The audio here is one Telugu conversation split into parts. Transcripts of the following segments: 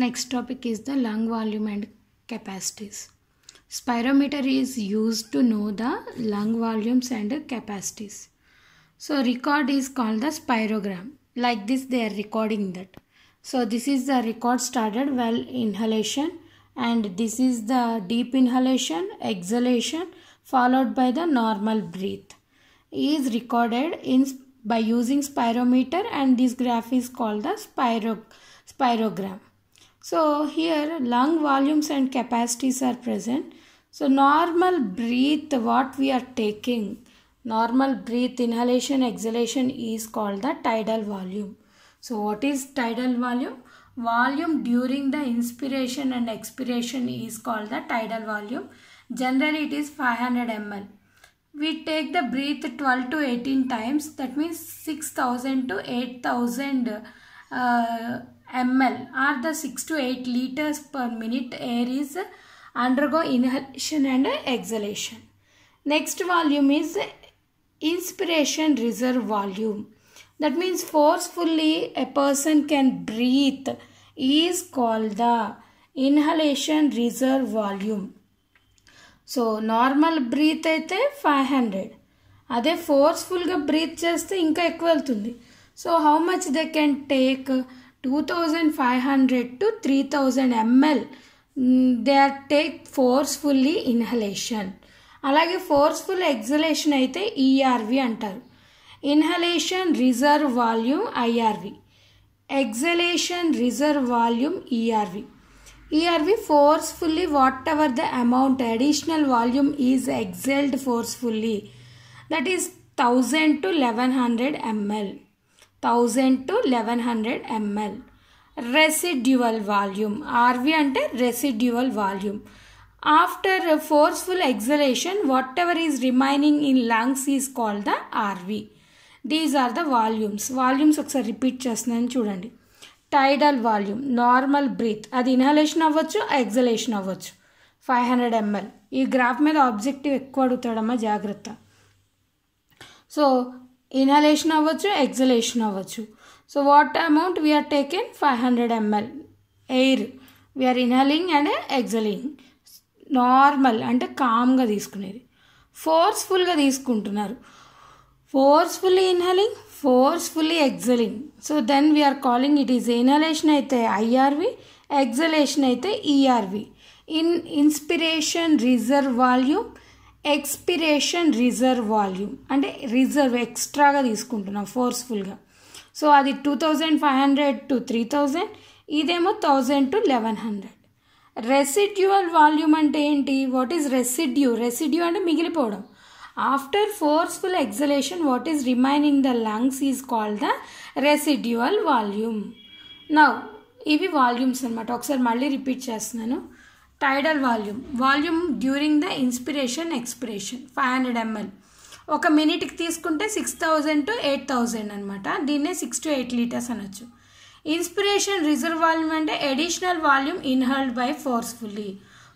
Next topic is the lung volume and capacities. Spirometer is used to know the lung volumes and capacities. So record is called the spirogram. Like this they are recording that. So this is the record started while inhalation and this is the deep inhalation, exhalation followed by the normal breath is recorded in by using spirometer and this graph is called the spiro, spirogram. So here lung volumes and capacities are present. So normal breath what we are taking, normal breath inhalation exhalation is called the tidal volume. So what is tidal volume? Volume during the inspiration and expiration is called the tidal volume. Generally it is 500 ml. We take the breath 12 to 18 times that means 6000 to 8000 uh, ml or the 6 to 8 liters per minute air is undergo inhalation and exhalation. Next volume is inspiration reserve volume. That means forcefully a person can breathe is called the inhalation reserve volume. normal breathe breath అయితే five forceful breath just breath equal to ఎక్కువ So how much they can take? Two thousand five hundred to three thousand ml they are take forcefully inhalation అలాగే ఫోర్స్ఫుల్ ఎగ్జలేషన్ అయితే ఈఆర్వి e అంటారు inhalation reserve volume IRV exhalation reserve volume ERV ERV forcefully whatever the amount additional volume is exhaled forcefully that is thousand to eleven hundred ml thousand to eleven hundred ML residual volume RV అంటే residual volume after forceful exhalation whatever is remaining in lungs is called the RV these are the volumes volumes ఒకసారి రిపీట్ చేస్తున్నాను చూడండి టైడల్ వాల్యూమ్ నార్మల్ బ్రీత్ అది ఇన్హలేషన్ అవ్వచ్చు ఎగ్జలేషన్ అవ్వచ్చు ఫైవ్ హండ్రెడ్ ఎంఎల్ ఈ గ్రాఫ్ మీద ఆబ్జెక్టివ్ ఎక్కువ అడుగుతాడమ్మా జాగ్రత్త సో ఇన్హలేషన్ అవ్వచ్చు ఎగ్జలేషన్ అవ్వచ్చు so what amount we are taken five hundred ML air we are inhaling and exhaling normal అంటే కామ్గా తీసుకునేది ఫోర్స్ఫుల్గా తీసుకుంటున్నారు forcefully inhaling forcefully exhaling so then we are calling it is inhalation అయితే ఐఆర్వి ఎగ్జలేషన్ అయితే ERV in inspiration reserve volume expiration reserve volume అంటే రిజర్వ్ ఎక్స్ట్రాగా తీసుకుంటున్నాం ఫోర్స్ఫుల్గా సో అది two thousand five hundred to three thousand ఇదేమో thousand to eleven hundred residual volume అంటే ఏంటి వాట్ ఈజ్ రెసిడ్యూ రెసిడ్యూ అంటే మిగిలిపోవడం after forceful exhalation what is remaining the lungs is called the residual volume now ఇవి వాల్యూమ్స్ అనమాట ఒకసారి మళ్ళీ రిపీట్ చేస్తున్నాను tidal volume volume during the inspiration expiration five hundred ml ఒక మినిట్కి తీసుకుంటే six thousand to eight thousand అనమాట దీన్నే సిక్స్ టు ఎయిట్ లీటర్స్ అనొచ్చు ఇన్స్పిరేషన్ రిజర్వ్ వాల్యూమ్ అంటే additional volume inhaled by forcefully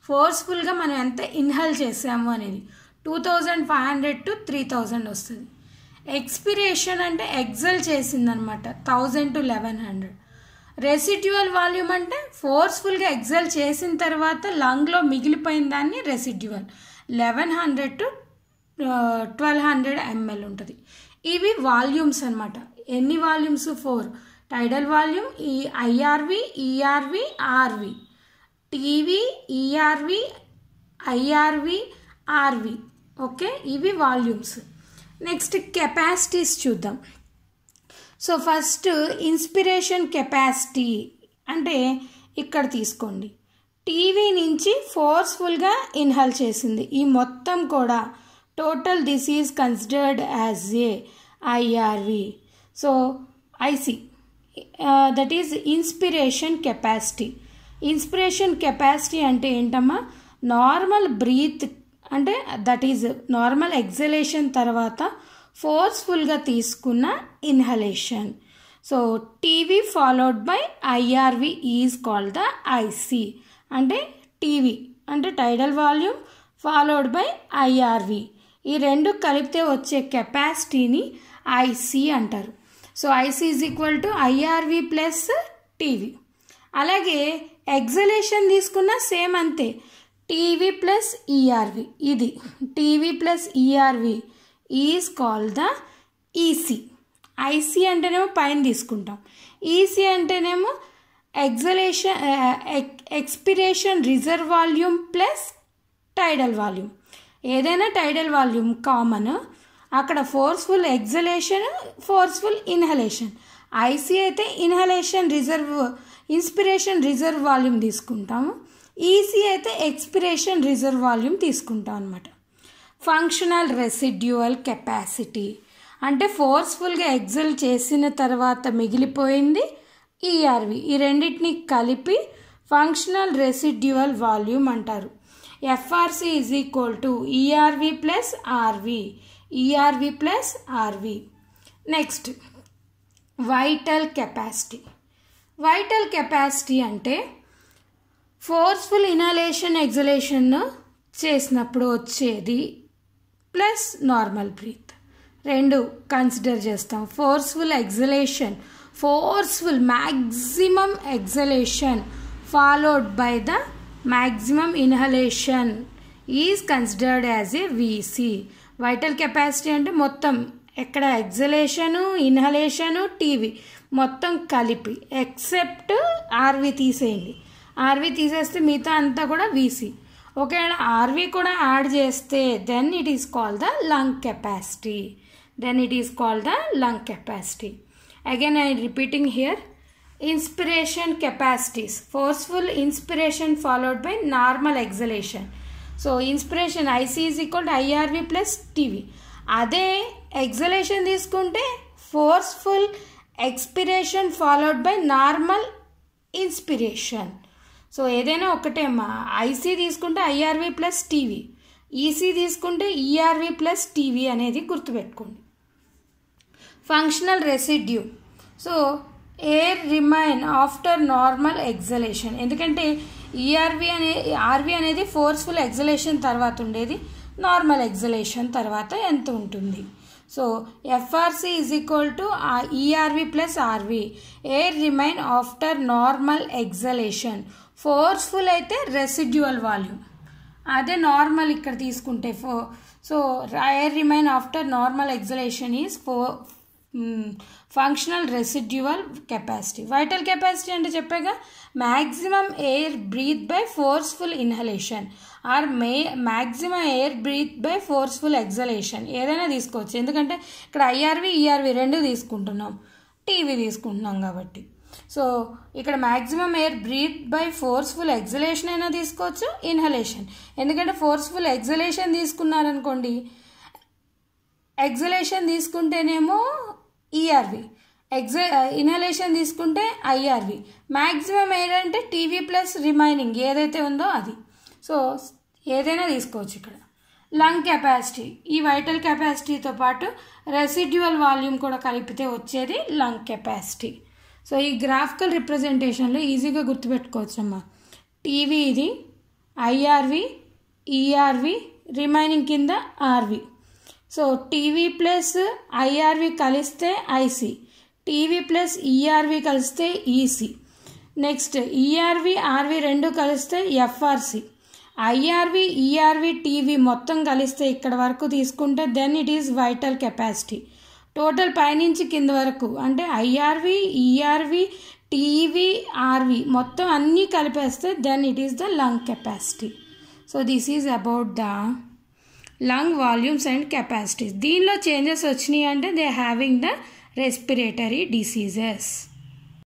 ఫోర్స్ఫుల్గా మనం ఎంత ఇన్హల్ చేసాము అనేది two thousand five hundred to three thousand వస్తుంది ఎక్స్పిరేషన్ అంటే ఎగ్జల్ చేసిందనమాట thousand to eleven hundred residual volume అంటే ఫోర్స్ఫుల్గా ఎగ్జల్ చేసిన తర్వాత లంగ్లో మిగిలిపోయిన దాన్ని residual eleven hundred to twelve hundred ml ఉంటుంది ఇవి వాల్యూమ్స్ అనమాట ఎన్ని వాల్యూమ్స్ ఫోర్ టైడల్ వాల్యూమ్ ఈ IRV ERV RV TV ERV IRV RV okay ఇవి వాల్యూమ్స్ నెక్స్ట్ కెపాసిటీస్ చూద్దాం సో ఫస్ట్ ఇన్స్పిరేషన్ కెపాసిటీ అంటే ఇక్కడ తీసుకోండి టీవీ నుంచి ఫోర్స్ఫుల్గా ఇన్హాల్ చేసింది ఈ మొత్తం కూడా total this is considered as a IRV so IC that is inspiration capacity inspiration capacity అంటే ఏంటమ్మా నార్మల్ బ్రీత్ అంటే దట్ ఈజ్ నార్మల్ ఎగ్జలేషన్ తర్వాత ఫోర్స్ఫుల్గా తీసుకున్న inhalation so TV followed by IRV is called the IC అంటే టీవీ అంటే tidal volume followed by IRV ఈ రెండు కలిపితే వచ్చే కెపాసిటీని ఐసి అంటారు so IC is equal to IRV plus TV అలాగే ఎగ్జలేషన్ తీసుకున్న సేమ్ అంతే టీవీ ప్లస్ ఈఆర్వి ఇది TV plus ERV is call the EC IC అంటేనేమో పైన తీసుకుంటాం ఈసీ అంటేనేమో exhalation expiration reserve volume plus tidal volume ఏదైనా టైడల్ వాల్యూమ్ కామన్ అక్కడ forceful exhalation forceful inhalation IC అయితే inhalation reserve inspiration reserve volume తీసుకుంటాము ఈసీ అయితే ఎక్స్పిరేషన్ రిజర్వ్ వాల్యూమ్ తీసుకుంటాం అనమాట ఫంక్షనల్ రెసిడ్యువల్ కెపాసిటీ అంటే ఫోర్స్ఫుల్గా ఎగ్జల్ చేసిన తర్వాత మిగిలిపోయింది ఈఆర్వి e ఈ రెండింటిని కలిపి ఫంక్షనల్ రెసిడ్యువల్ వాల్యూమ్ అంటారు FRC is equal to ERV plus RV ERV plus RV next vital capacity vital capacity అంటే ఫోర్స్ఫుల్ ఇనాలేషన్ ఎగ్జలేషన్ చేసినప్పుడు వచ్చేది ప్లస్ నార్మల్ బ్రీత్ రెండు కన్సిడర్ చేస్తాం forceful exhalation forceful maximum exhalation followed by the maximum inhalation is considered as a VC vital capacity అంటే మొత్తం ఎక్కడ ఎగ్జలేషను ఇన్హలేషను టీవీ మొత్తం కలిపి ఎక్సెప్ట్ ఆర్వి తీసేయండి ఆర్వి తీసేస్తే మిగతా అంతా కూడా వీసీ ఒకవేళ ఆర్వీ కూడా యాడ్ చేస్తే then it is call the lung capacity then it is call the lung capacity again I repeating here inspiration capacities forceful inspiration followed by normal exhalation so inspiration IC is equal to IRV plus TV అదే ఎగ్జలేషన్ తీసుకుంటే forceful expiration followed by normal inspiration so ఏదైనా ఒక్కటే అమ్మా ఐసీ తీసుకుంటే ఐఆర్వి ప్లస్ టీవీ ఈసీ తీసుకుంటే ఈఆర్వి ప్లస్ టీవీ అనేది గుర్తుపెట్టుకోండి functional residue so air remain after normal exhalation ఎందుకంటే ఈఆర్వి e అనే ఆర్వి అనేది ఫోర్స్ఫుల్ ఎగ్జలేషన్ తర్వాత ఉండేది నార్మల్ ఎగ్జలేషన్ తర్వాత ఎంత ఉంటుంది so FRC is equal to ERV plus RV air remain after normal exhalation forceful అయితే రెసిడ్యువల్ వాల్యూమ్ అదే నార్మల్ ఇక్కడ తీసుకుంటే ఫో so air remain after normal exhalation is ఫో functional residual capacity vital capacity అంటే చెప్పాగా maximum air breath by forceful inhalation or may maximum air breath by forceful exhalation ఏదైనా తీసుకోవచ్చు ఎందుకంటే ఇక్కడ ఐఆర్వి ఈఆర్వి e రెండు తీసుకుంటున్నాం టీవీ తీసుకుంటున్నాం కాబట్టి సో ఇక్కడ maximum air breath by forceful exhalation అయినా తీసుకోవచ్చు ఇన్హలేషన్ ఎందుకంటే ఫోర్స్ఫుల్ ఎగ్జలేషన్ తీసుకున్నారనుకోండి ఎగ్జలేషన్ తీసుకుంటేనేమో ఈఆర్వి ఎగ్జ ఇన్హలేషన్ తీసుకుంటే ఐఆర్వి మ్యాక్సిమం ఏంటంటే టీవీ ప్లస్ రిమైనింగ్ ఏదైతే ఉందో అది సో ఏదైనా తీసుకోవచ్చు ఇక్కడ లంగ్ కెపాసిటీ ఈ వైటల్ కెపాసిటీతో పాటు రెసిడ్యువల్ వాల్యూమ్ కూడా కలిపితే వచ్చేది లంగ్ కెపాసిటీ సో ఈ గ్రాఫికల్ రిప్రజెంటేషన్లో ఈజీగా గుర్తుపెట్టుకోవచ్చు అమ్మ టీవీ ఇది ఐఆర్వి ఈఆర్వి రిమైనింగ్ కింద RV so TV plus IRV కలిస్తే ఐసి టీవీ ప్లస్ ఈఆర్వి కలిస్తే ఈసీ నెక్స్ట్ ఈఆర్వి ఆర్వి రెండు కలిస్తే ఎఫ్ఆర్సి ఐఆర్వి ఈఆర్వి టీవీ మొత్తం కలిస్తే ఇక్కడ వరకు తీసుకుంటే then it is vital capacity total పైనుంచి కింద వరకు అంటే ఐఆర్వి ఈఆర్వి టీవీ ఆర్వి మొత్తం అన్నీ కలిపేస్తే then it is the lung capacity so this is about the lung volumes and capacities. These changes are they having the respiratory diseases.